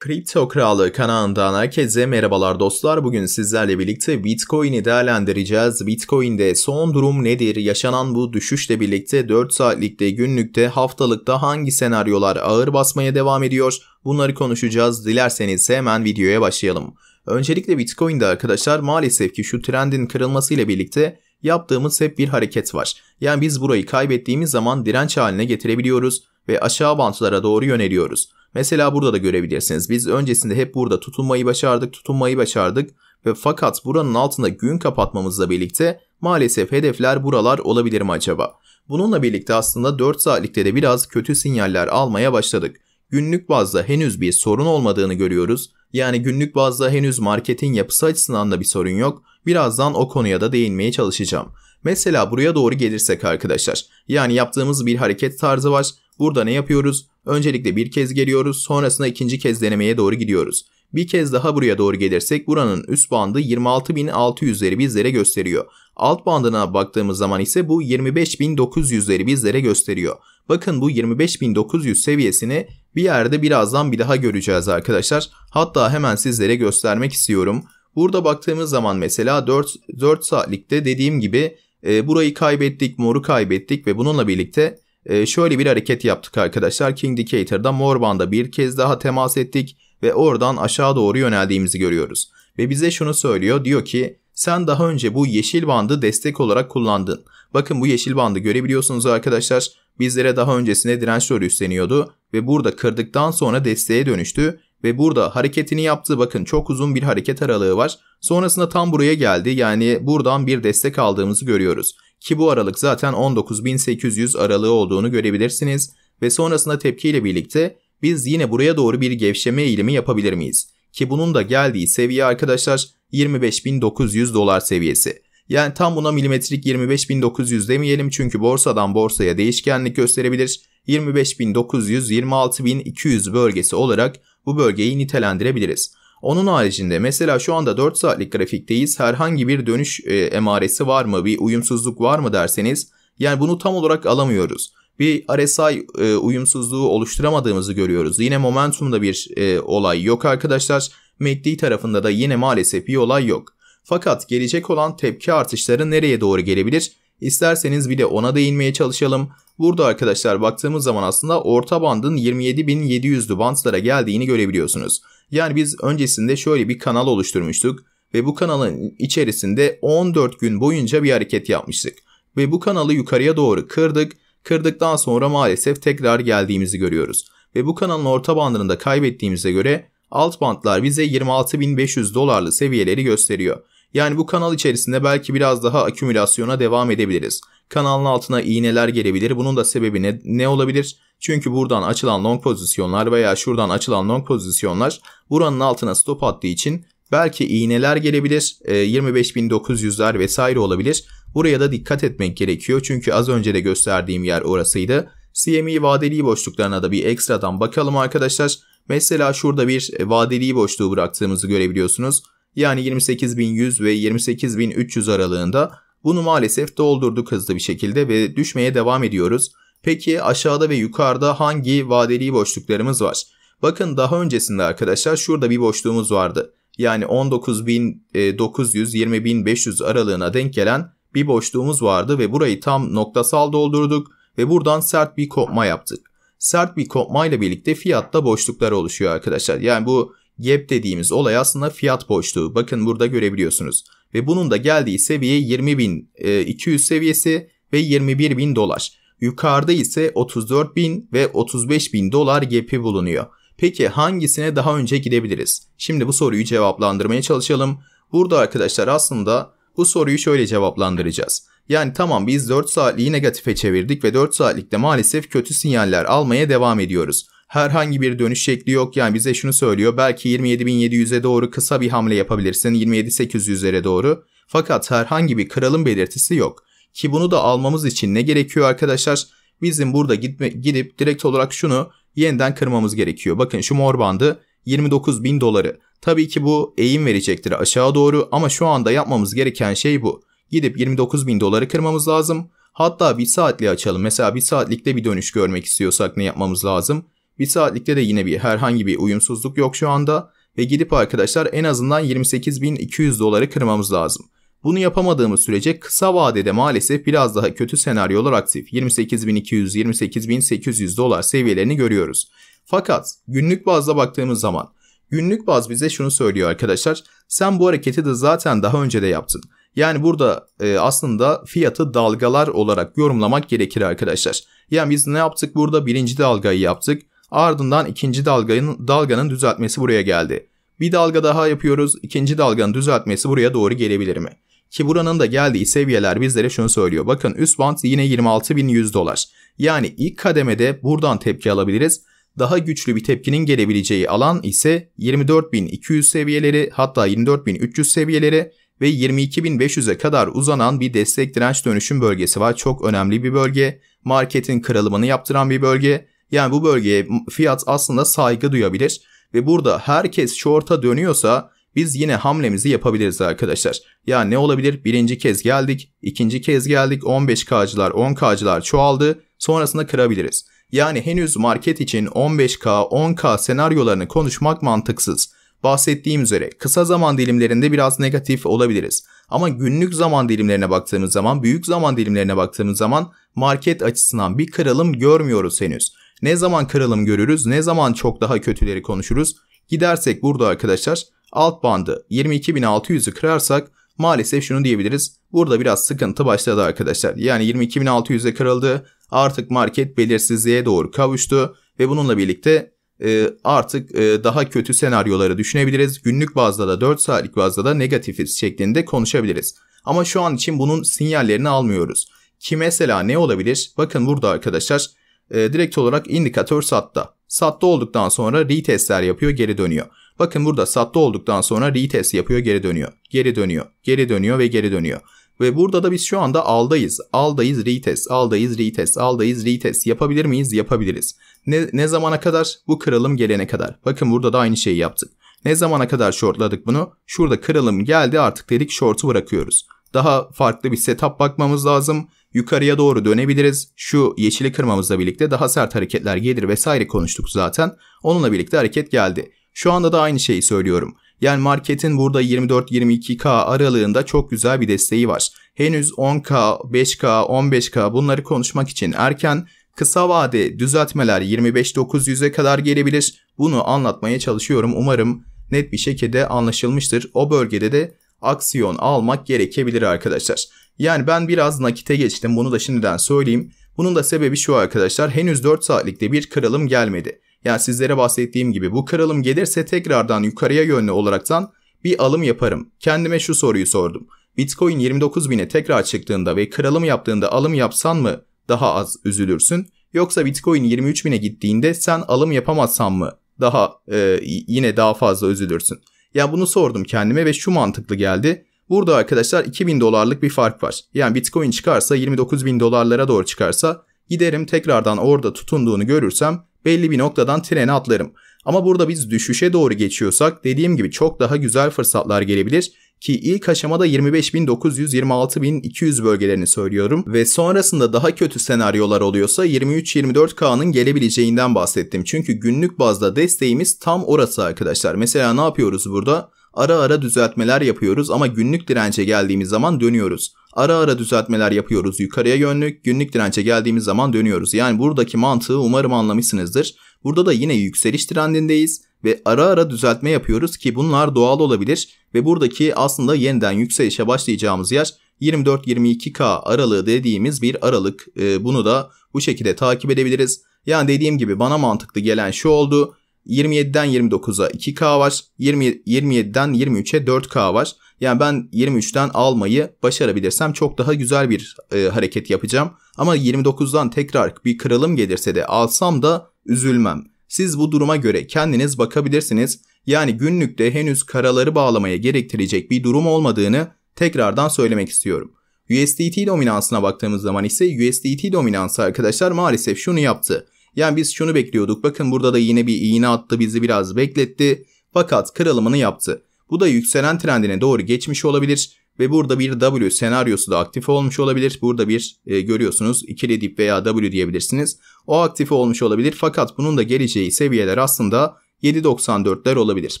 Kripto Krallığı kanalından herkese merhabalar dostlar. Bugün sizlerle birlikte Bitcoin'i değerlendireceğiz. Bitcoin'de son durum nedir? Yaşanan bu düşüşle birlikte 4 saatlikte, günlükte, haftalıkta hangi senaryolar ağır basmaya devam ediyor? Bunları konuşacağız. Dilerseniz hemen videoya başlayalım. Öncelikle Bitcoin'de arkadaşlar maalesef ki şu trendin kırılmasıyla birlikte yaptığımız hep bir hareket var. Yani biz burayı kaybettiğimiz zaman direnç haline getirebiliyoruz ve aşağı bantlara doğru yöneliyoruz. Mesela burada da görebilirsiniz. Biz öncesinde hep burada tutunmayı başardık, tutunmayı başardık ve fakat buranın altında gün kapatmamızla birlikte maalesef hedefler buralar olabilir mi acaba? Bununla birlikte aslında 4 saatlikte de biraz kötü sinyaller almaya başladık. Günlük bazda henüz bir sorun olmadığını görüyoruz. Yani günlük bazda henüz marketin yapısı açısından da bir sorun yok. Birazdan o konuya da değinmeye çalışacağım. Mesela buraya doğru gelirsek arkadaşlar. Yani yaptığımız bir hareket tarzı var Burada ne yapıyoruz? Öncelikle bir kez geliyoruz, sonrasında ikinci kez denemeye doğru gidiyoruz. Bir kez daha buraya doğru gelirsek buranın üst bandı 26.600'leri bizlere gösteriyor. Alt bandına baktığımız zaman ise bu 25.900'leri bizlere gösteriyor. Bakın bu 25.900 seviyesini bir yerde birazdan bir daha göreceğiz arkadaşlar. Hatta hemen sizlere göstermek istiyorum. Burada baktığımız zaman mesela 4, 4 saatlikte dediğim gibi e, burayı kaybettik, moru kaybettik ve bununla birlikte ee, şöyle bir hareket yaptık arkadaşlar. King Decatur'da Morband'a bir kez daha temas ettik ve oradan aşağı doğru yöneldiğimizi görüyoruz. Ve bize şunu söylüyor diyor ki sen daha önce bu yeşil bandı destek olarak kullandın. Bakın bu yeşil bandı görebiliyorsunuz arkadaşlar. Bizlere daha öncesinde direnç rolü üstleniyordu ve burada kırdıktan sonra desteğe dönüştü ve burada hareketini yaptı. Bakın çok uzun bir hareket aralığı var. Sonrasında tam buraya geldi. Yani buradan bir destek aldığımızı görüyoruz. Ki bu aralık zaten 19.800 aralığı olduğunu görebilirsiniz ve sonrasında tepkiyle birlikte biz yine buraya doğru bir gevşeme eğilimi yapabilir miyiz? Ki bunun da geldiği seviye arkadaşlar 25.900 dolar seviyesi. Yani tam buna milimetrik 25.900 demeyelim çünkü borsadan borsaya değişkenlik gösterebilir. 25.900-26.200 bölgesi olarak bu bölgeyi nitelendirebiliriz. Onun haricinde mesela şu anda 4 saatlik grafikteyiz. Herhangi bir dönüş e, emaresi var mı, bir uyumsuzluk var mı derseniz yani bunu tam olarak alamıyoruz. Bir RSI e, uyumsuzluğu oluşturamadığımızı görüyoruz. Yine momentumda bir e, olay yok arkadaşlar. MACD tarafında da yine maalesef bir olay yok. Fakat gelecek olan tepki artışları nereye doğru gelebilir? İsterseniz bir de ona değinmeye çalışalım. Burada arkadaşlar baktığımız zaman aslında orta bandın 27.700'lü bantlara geldiğini görebiliyorsunuz. Yani biz öncesinde şöyle bir kanal oluşturmuştuk ve bu kanalın içerisinde 14 gün boyunca bir hareket yapmıştık. Ve bu kanalı yukarıya doğru kırdık, kırdıktan sonra maalesef tekrar geldiğimizi görüyoruz. Ve bu kanalın orta bandını da kaybettiğimize göre alt bantlar bize 26.500 dolarlı seviyeleri gösteriyor. Yani bu kanal içerisinde belki biraz daha akümülasyona devam edebiliriz. Kanalın altına iğneler gelebilir. Bunun da sebebi ne, ne olabilir? Çünkü buradan açılan long pozisyonlar veya şuradan açılan long pozisyonlar buranın altına stop attığı için belki iğneler gelebilir. 25.900'ler e, vesaire olabilir. Buraya da dikkat etmek gerekiyor. Çünkü az önce de gösterdiğim yer orasıydı. CME vadeli boşluklarına da bir ekstradan bakalım arkadaşlar. Mesela şurada bir e, vadeli boşluğu bıraktığımızı görebiliyorsunuz. Yani 28.100 ve 28.300 aralığında bunu maalesef doldurduk hızlı bir şekilde ve düşmeye devam ediyoruz. Peki aşağıda ve yukarıda hangi vadeli boşluklarımız var? Bakın daha öncesinde arkadaşlar şurada bir boşluğumuz vardı. Yani 19.920.500 e, aralığına denk gelen bir boşluğumuz vardı ve burayı tam noktasal doldurduk ve buradan sert bir kopma yaptık. Sert bir kopma ile birlikte fiyatta boşluklar oluşuyor arkadaşlar. Yani bu gap dediğimiz olay aslında fiyat boşluğu. Bakın burada görebiliyorsunuz. Ve bunun da geldiği seviye 20.200 e, seviyesi ve 21.000 dolar. Yukarıda ise 34 bin ve 35 bin dolar gap'i bulunuyor. Peki hangisine daha önce gidebiliriz? Şimdi bu soruyu cevaplandırmaya çalışalım. Burada arkadaşlar aslında bu soruyu şöyle cevaplandıracağız. Yani tamam biz 4 saatliği negatife çevirdik ve 4 saatlikte maalesef kötü sinyaller almaya devam ediyoruz. Herhangi bir dönüş şekli yok yani bize şunu söylüyor belki 27.700'e doğru kısa bir hamle yapabilirsin 27.800'lere doğru. Fakat herhangi bir kralın belirtisi yok. Ki bunu da almamız için ne gerekiyor arkadaşlar? Bizim burada gitme, gidip direkt olarak şunu yeniden kırmamız gerekiyor. Bakın şu mor bandı 29 bin doları. Tabii ki bu eğim verecektir aşağı doğru ama şu anda yapmamız gereken şey bu. Gidip 29 bin doları kırmamız lazım. Hatta bir saatli açalım. Mesela bir saatlikte bir dönüş görmek istiyorsak ne yapmamız lazım? Bir saatlikte de yine bir herhangi bir uyumsuzluk yok şu anda. Ve gidip arkadaşlar en azından 28.200 doları kırmamız lazım. Bunu yapamadığımız sürece kısa vadede maalesef biraz daha kötü senaryolar aktif 28.200-28.800 dolar seviyelerini görüyoruz. Fakat günlük bazda baktığımız zaman günlük baz bize şunu söylüyor arkadaşlar. Sen bu hareketi de zaten daha önce de yaptın. Yani burada e, aslında fiyatı dalgalar olarak yorumlamak gerekir arkadaşlar. Yani biz ne yaptık burada? Birinci dalgayı yaptık. Ardından ikinci dalganın, dalganın düzeltmesi buraya geldi. Bir dalga daha yapıyoruz. İkinci dalganın düzeltmesi buraya doğru gelebilir mi? Ki buranın da geldiği seviyeler bizlere şunu söylüyor. Bakın üst band yine 26.100 dolar. Yani ilk kademede buradan tepki alabiliriz. Daha güçlü bir tepkinin gelebileceği alan ise 24.200 seviyeleri hatta 24.300 seviyeleri ve 22.500'e kadar uzanan bir destek direnç dönüşüm bölgesi var. Çok önemli bir bölge. Marketin kırılımını yaptıran bir bölge. Yani bu bölgeye fiyat aslında saygı duyabilir ve burada herkes short'a dönüyorsa biz yine hamlemizi yapabiliriz arkadaşlar. Ya ne olabilir? Birinci kez geldik, ikinci kez geldik, 15K'cılar, 10K'cılar çoğaldı. Sonrasında kırabiliriz. Yani henüz market için 15K, 10K senaryolarını konuşmak mantıksız. Bahsettiğim üzere kısa zaman dilimlerinde biraz negatif olabiliriz. Ama günlük zaman dilimlerine baktığımız zaman, büyük zaman dilimlerine baktığımız zaman market açısından bir kırılım görmüyoruz henüz. Ne zaman kırılım görürüz, ne zaman çok daha kötüleri konuşuruz. Gidersek burada arkadaşlar Alt bandı 22.600'ü kırarsak maalesef şunu diyebiliriz. Burada biraz sıkıntı başladı arkadaşlar. Yani 22.600'e kırıldı. Artık market belirsizliğe doğru kavuştu. Ve bununla birlikte e, artık e, daha kötü senaryoları düşünebiliriz. Günlük bazda da 4 saatlik bazda da negatifiz şeklinde konuşabiliriz. Ama şu an için bunun sinyallerini almıyoruz. Ki mesela ne olabilir? Bakın burada arkadaşlar e, direkt olarak indikatör sattı. Sattı olduktan sonra retestler yapıyor geri dönüyor. Bakın burada sattı olduktan sonra retest yapıyor geri dönüyor. Geri dönüyor. Geri dönüyor ve geri dönüyor. Ve burada da biz şu anda aldayız. Aldayız retest, aldayız retest, aldayız retest. Yapabilir miyiz? Yapabiliriz. Ne, ne zamana kadar? Bu kırılım gelene kadar. Bakın burada da aynı şeyi yaptık. Ne zamana kadar shortladık bunu? Şurada kırılım geldi artık dedik short'u bırakıyoruz. Daha farklı bir setup bakmamız lazım yukarıya doğru dönebiliriz. Şu yeşili kırmamızla birlikte daha sert hareketler gelir vesaire konuştuk zaten. Onunla birlikte hareket geldi. Şu anda da aynı şeyi söylüyorum. Yani marketin burada 24-22K aralığında çok güzel bir desteği var. Henüz 10K, 5K, 15K bunları konuşmak için erken kısa vade düzeltmeler 25-900'e kadar gelebilir. Bunu anlatmaya çalışıyorum. Umarım net bir şekilde anlaşılmıştır. O bölgede de aksiyon almak gerekebilir arkadaşlar. Yani ben biraz nakite geçtim bunu da şimdiden söyleyeyim. Bunun da sebebi şu arkadaşlar henüz 4 saatlikte bir kırılım gelmedi. Yani sizlere bahsettiğim gibi bu kırılım gelirse tekrardan yukarıya yönlü olaraktan bir alım yaparım. Kendime şu soruyu sordum. Bitcoin 29.000'e tekrar çıktığında ve kırılım yaptığında alım yapsan mı daha az üzülürsün? Yoksa Bitcoin 23.000'e gittiğinde sen alım yapamazsan mı daha e, yine daha fazla üzülürsün? Ya yani bunu sordum kendime ve şu mantıklı geldi. Burada arkadaşlar 2000 dolarlık bir fark var. Yani Bitcoin çıkarsa 29 bin dolarlara doğru çıkarsa giderim tekrardan orada tutunduğunu görürsem belli bir noktadan trene atlarım. Ama burada biz düşüşe doğru geçiyorsak dediğim gibi çok daha güzel fırsatlar gelebilir ki ilk aşamada 25.900-26.200 bölgelerini söylüyorum ve sonrasında daha kötü senaryolar oluyorsa 23-24K'nın gelebileceğinden bahsettim. Çünkü günlük bazda desteğimiz tam orası arkadaşlar. Mesela ne yapıyoruz burada? Ara ara düzeltmeler yapıyoruz ama günlük dirence geldiğimiz zaman dönüyoruz. Ara ara düzeltmeler yapıyoruz yukarıya yönlük, günlük dirence geldiğimiz zaman dönüyoruz. Yani buradaki mantığı umarım anlamışsınızdır. Burada da yine yükseliş trendindeyiz ve ara ara düzeltme yapıyoruz ki bunlar doğal olabilir ve buradaki aslında yeniden yükselişe başlayacağımız yer 24-22K aralığı dediğimiz bir aralık. Ee, bunu da bu şekilde takip edebiliriz. Yani dediğim gibi bana mantıklı gelen şu oldu. 27'den 29'a 2K var. 20, 27'den 23'e 4K var. Yani ben 23'ten almayı başarabilirsem çok daha güzel bir e, hareket yapacağım. Ama 29'dan tekrar bir kırılım gelirse de alsam da üzülmem. Siz bu duruma göre kendiniz bakabilirsiniz. Yani günlükte henüz karaları bağlamaya gerektirecek bir durum olmadığını tekrardan söylemek istiyorum. USDT dominansına baktığımız zaman ise USDT dominansı arkadaşlar maalesef şunu yaptı. Yani biz şunu bekliyorduk. Bakın burada da yine bir iğne attı bizi biraz bekletti. Fakat kırılımını yaptı. Bu da yükselen trendine doğru geçmiş olabilir. Ve burada bir W senaryosu da aktif olmuş olabilir. Burada bir e, görüyorsunuz ikili dip veya W diyebilirsiniz. O aktif olmuş olabilir. Fakat bunun da geleceği seviyeler aslında 7.94'ler olabilir.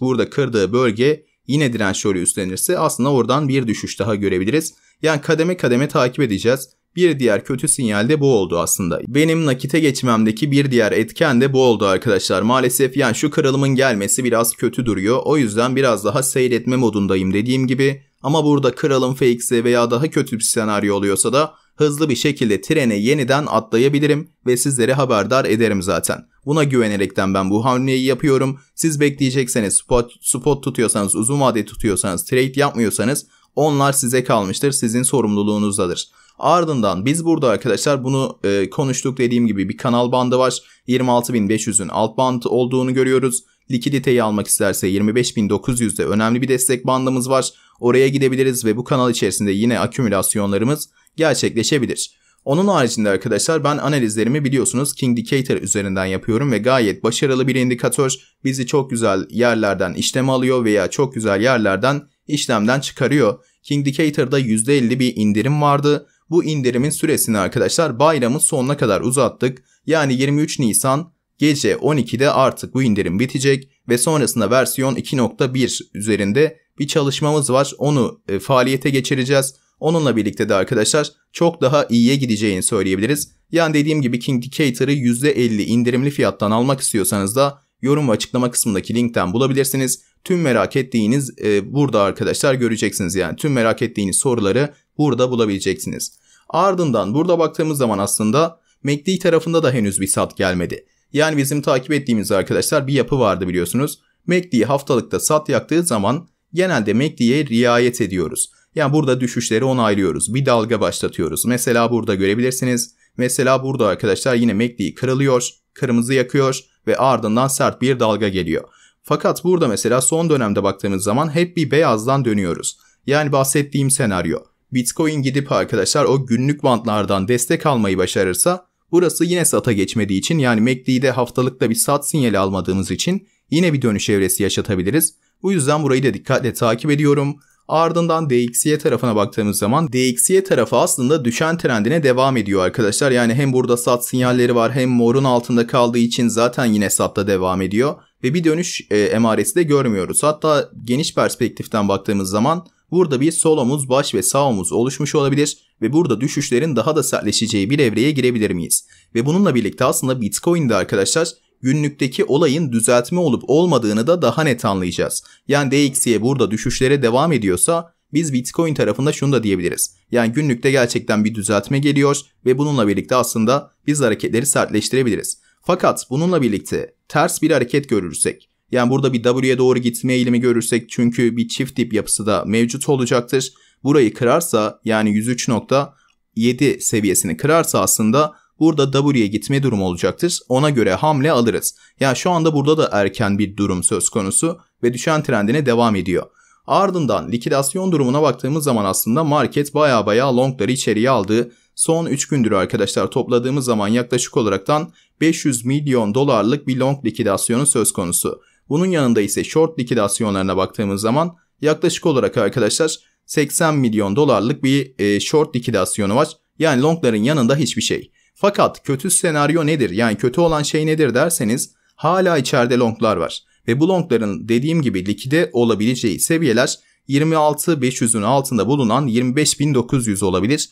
Burada kırdığı bölge yine direnç rolü üstlenirse aslında oradan bir düşüş daha görebiliriz. Yani kademe kademe takip edeceğiz. Bir diğer kötü sinyal de bu oldu aslında. Benim nakite geçmemdeki bir diğer etken de bu oldu arkadaşlar. Maalesef yani şu kırılımın gelmesi biraz kötü duruyor. O yüzden biraz daha seyretme modundayım dediğim gibi. Ama burada kralım fake'se veya daha kötü bir senaryo oluyorsa da hızlı bir şekilde trene yeniden atlayabilirim ve sizlere haberdar ederim zaten. Buna güvenerekten ben bu hamleyi yapıyorum. Siz bekleyecekseniz spot, spot tutuyorsanız, uzun vade tutuyorsanız, trade yapmıyorsanız onlar size kalmıştır, sizin sorumluluğunuzdadır. Ardından biz burada arkadaşlar bunu e, konuştuk dediğim gibi bir kanal bandı var. 26.500'ün alt bandı olduğunu görüyoruz. Likiditeyi almak isterse 25.900'de önemli bir destek bandımız var. Oraya gidebiliriz ve bu kanal içerisinde yine akümülasyonlarımız gerçekleşebilir. Onun haricinde arkadaşlar ben analizlerimi biliyorsunuz King Indicator üzerinden yapıyorum ve gayet başarılı bir indikatör bizi çok güzel yerlerden işlem alıyor veya çok güzel yerlerden işlemden çıkarıyor. King Indicator'da %50 bir indirim vardı. Bu indirimin süresini arkadaşlar bayramın sonuna kadar uzattık. Yani 23 Nisan gece 12'de artık bu indirim bitecek ve sonrasında versiyon 2.1 üzerinde bir çalışmamız var. Onu e, faaliyete geçireceğiz. Onunla birlikte de arkadaşlar çok daha iyiye gideceğini söyleyebiliriz. Yani dediğim gibi Kingdicator'ı %50 indirimli fiyattan almak istiyorsanız da yorum ve açıklama kısmındaki linkten bulabilirsiniz. Tüm merak ettiğiniz e, burada arkadaşlar göreceksiniz yani tüm merak ettiğiniz soruları burada bulabileceksiniz. Ardından burada baktığımız zaman aslında MACD tarafında da henüz bir sat gelmedi. Yani bizim takip ettiğimiz arkadaşlar bir yapı vardı biliyorsunuz. MACD haftalıkta sat yaktığı zaman genelde MACD'ye riayet ediyoruz. Yani burada düşüşleri onaylıyoruz. Bir dalga başlatıyoruz. Mesela burada görebilirsiniz. Mesela burada arkadaşlar yine MACD kırılıyor, kırmızı yakıyor ve ardından sert bir dalga geliyor. Fakat burada mesela son dönemde baktığımız zaman hep bir beyazdan dönüyoruz. Yani bahsettiğim senaryo. Bitcoin gidip arkadaşlar o günlük bantlardan destek almayı başarırsa burası yine SAT'a geçmediği için yani MACD'de haftalıkta bir SAT sinyali almadığımız için yine bir dönüş evresi yaşatabiliriz. Bu yüzden burayı da dikkatle takip ediyorum. Ardından DXY tarafına baktığımız zaman DXY tarafı aslında düşen trendine devam ediyor arkadaşlar. Yani hem burada sat sinyalleri var hem morun altında kaldığı için zaten yine satta devam ediyor. Ve bir dönüş e, emaresi de görmüyoruz. Hatta geniş perspektiften baktığımız zaman Burada bir sol omuz, baş ve sağ omuz oluşmuş olabilir ve burada düşüşlerin daha da sertleşeceği bir evreye girebilir miyiz? Ve bununla birlikte aslında Bitcoin'de arkadaşlar günlükteki olayın düzeltme olup olmadığını da daha net anlayacağız. Yani DXY burada düşüşlere devam ediyorsa biz Bitcoin tarafında şunu da diyebiliriz. Yani günlükte gerçekten bir düzeltme geliyor ve bununla birlikte aslında biz hareketleri sertleştirebiliriz. Fakat bununla birlikte ters bir hareket görürsek yani burada bir W'ye doğru gitme eğilimi görürsek çünkü bir çift dip yapısı da mevcut olacaktır. Burayı kırarsa yani 103.7 seviyesini kırarsa aslında burada W'ye gitme durumu olacaktır. Ona göre hamle alırız. Yani şu anda burada da erken bir durum söz konusu ve düşen trendine devam ediyor. Ardından likidasyon durumuna baktığımız zaman aslında market baya baya longları içeriye aldı. Son 3 gündür arkadaşlar topladığımız zaman yaklaşık olaraktan 500 milyon dolarlık bir long likidasyonu söz konusu. Bunun yanında ise short likidasyonlarına baktığımız zaman yaklaşık olarak arkadaşlar 80 milyon dolarlık bir e, short likidasyonu var. Yani longların yanında hiçbir şey. Fakat kötü senaryo nedir? Yani kötü olan şey nedir derseniz hala içeride longlar var. Ve bu longların dediğim gibi likide olabileceği seviyeler 26.500'ün altında bulunan 25.900 olabilir.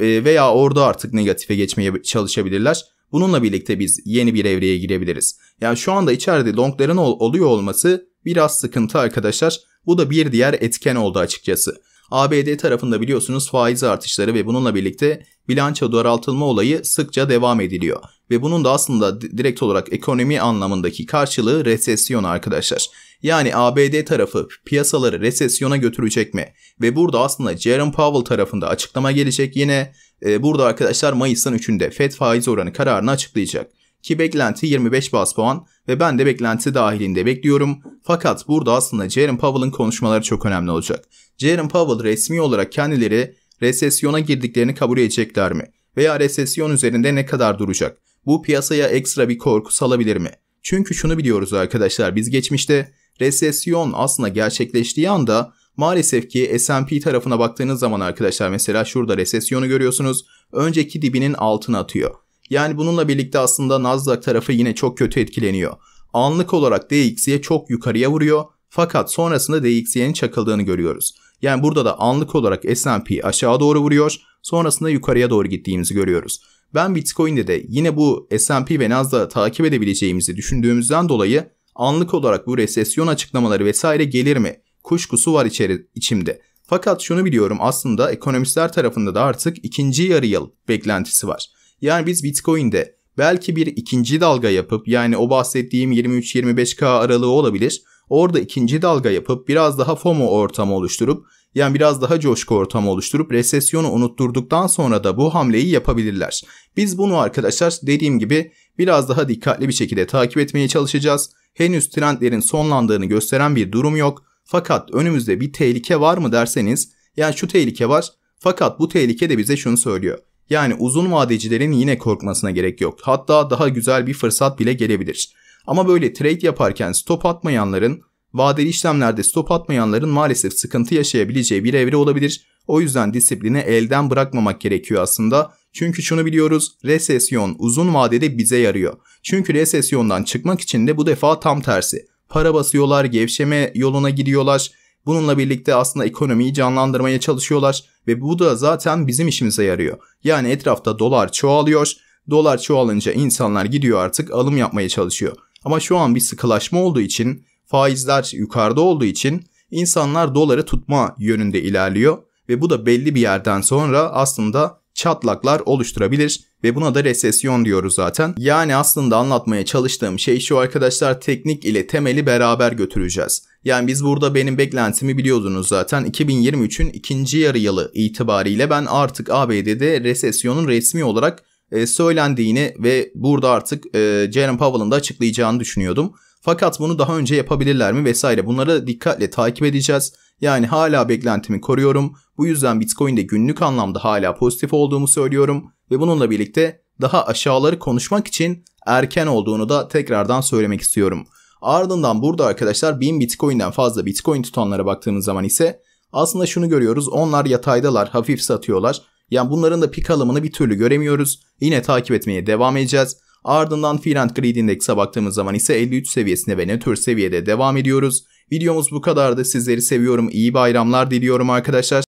E, veya orada artık negatife geçmeye çalışabilirler. Bununla birlikte biz yeni bir evreye girebiliriz. Ya yani şu anda içeride longların oluyor olması biraz sıkıntı arkadaşlar. Bu da bir diğer etken oldu açıkçası. ABD tarafında biliyorsunuz faiz artışları ve bununla birlikte bilanço daraltılma olayı sıkça devam ediliyor. Ve bunun da aslında direkt olarak ekonomi anlamındaki karşılığı resesyon arkadaşlar. Yani ABD tarafı piyasaları resesyona götürecek mi? Ve burada aslında Jerome Powell tarafında açıklama gelecek yine. E, burada arkadaşlar Mayıs'ın 3'ünde FED faiz oranı kararını açıklayacak ki beklenti 25 bas puan ve ben de beklenti dahilinde bekliyorum. Fakat burada aslında Jerome Powell'ın konuşmaları çok önemli olacak. Jerome Powell resmi olarak kendileri resesyona girdiklerini kabul edecekler mi? Veya resesyon üzerinde ne kadar duracak? Bu piyasaya ekstra bir korku salabilir mi? Çünkü şunu biliyoruz arkadaşlar biz geçmişte resesyon aslında gerçekleştiği anda maalesef ki S&P tarafına baktığınız zaman arkadaşlar mesela şurada resesyonu görüyorsunuz. Önceki dibinin altına atıyor. Yani bununla birlikte aslında Nasdaq tarafı yine çok kötü etkileniyor. Anlık olarak DXY çok yukarıya vuruyor fakat sonrasında DXY'nin çakıldığını görüyoruz. Yani burada da anlık olarak S&P aşağı doğru vuruyor. Sonrasında yukarıya doğru gittiğimizi görüyoruz. Ben Bitcoin'de de yine bu S&P ve Nasdaq'ı takip edebileceğimizi düşündüğümüzden dolayı anlık olarak bu resesyon açıklamaları vesaire gelir mi? Kuşkusu var içeri, içimde. Fakat şunu biliyorum aslında ekonomistler tarafında da artık ikinci yarı yıl beklentisi var. Yani biz Bitcoin'de belki bir ikinci dalga yapıp yani o bahsettiğim 23-25K aralığı olabilir. Orada ikinci dalga yapıp biraz daha FOMO ortamı oluşturup yani biraz daha coşku ortamı oluşturup resesyonu unutturduktan sonra da bu hamleyi yapabilirler. Biz bunu arkadaşlar dediğim gibi biraz daha dikkatli bir şekilde takip etmeye çalışacağız. Henüz trendlerin sonlandığını gösteren bir durum yok. Fakat önümüzde bir tehlike var mı derseniz yani şu tehlike var fakat bu tehlike de bize şunu söylüyor. Yani uzun vadecilerin yine korkmasına gerek yok. Hatta daha güzel bir fırsat bile gelebilir. Ama böyle trade yaparken stop atmayanların, vadeli işlemlerde stop atmayanların maalesef sıkıntı yaşayabileceği bir evre olabilir. O yüzden disiplini elden bırakmamak gerekiyor aslında. Çünkü şunu biliyoruz, resesyon uzun vadede bize yarıyor. Çünkü resesyondan çıkmak için de bu defa tam tersi. Para basıyorlar, gevşeme yoluna gidiyorlar. Bununla birlikte aslında ekonomiyi canlandırmaya çalışıyorlar ve bu da zaten bizim işimize yarıyor. Yani etrafta dolar çoğalıyor. Dolar çoğalınca insanlar gidiyor artık alım yapmaya çalışıyor. Ama şu an bir sıkılaşma olduğu için, faizler yukarıda olduğu için insanlar doları tutma yönünde ilerliyor ve bu da belli bir yerden sonra aslında çatlaklar oluşturabilir ve buna da resesyon diyoruz zaten. Yani aslında anlatmaya çalıştığım şey şu arkadaşlar teknik ile temeli beraber götüreceğiz. Yani biz burada benim beklentimi biliyordunuz zaten 2023'ün ikinci yarı yılı itibariyle ben artık ABD'de resesyonun resmi olarak e, söylendiğini ve burada artık e, Jerome Powell'ın da açıklayacağını düşünüyordum. Fakat bunu daha önce yapabilirler mi vesaire bunlara dikkatle takip edeceğiz. Yani hala beklentimi koruyorum. Bu yüzden Bitcoin'de günlük anlamda hala pozitif olduğumu söylüyorum ve bununla birlikte daha aşağıları konuşmak için erken olduğunu da tekrardan söylemek istiyorum. Ardından burada arkadaşlar 1000 Bitcoin'den fazla Bitcoin tutanlara baktığımız zaman ise aslında şunu görüyoruz. Onlar yataydalar, hafif satıyorlar. Yani bunların da pik alımını bir türlü göremiyoruz. Yine takip etmeye devam edeceğiz. Ardından Fear and Greed Index'e baktığımız zaman ise 53 seviyesinde ve nötr seviyede devam ediyoruz. Videomuz bu kadardı. Sizleri seviyorum. İyi bayramlar diliyorum arkadaşlar.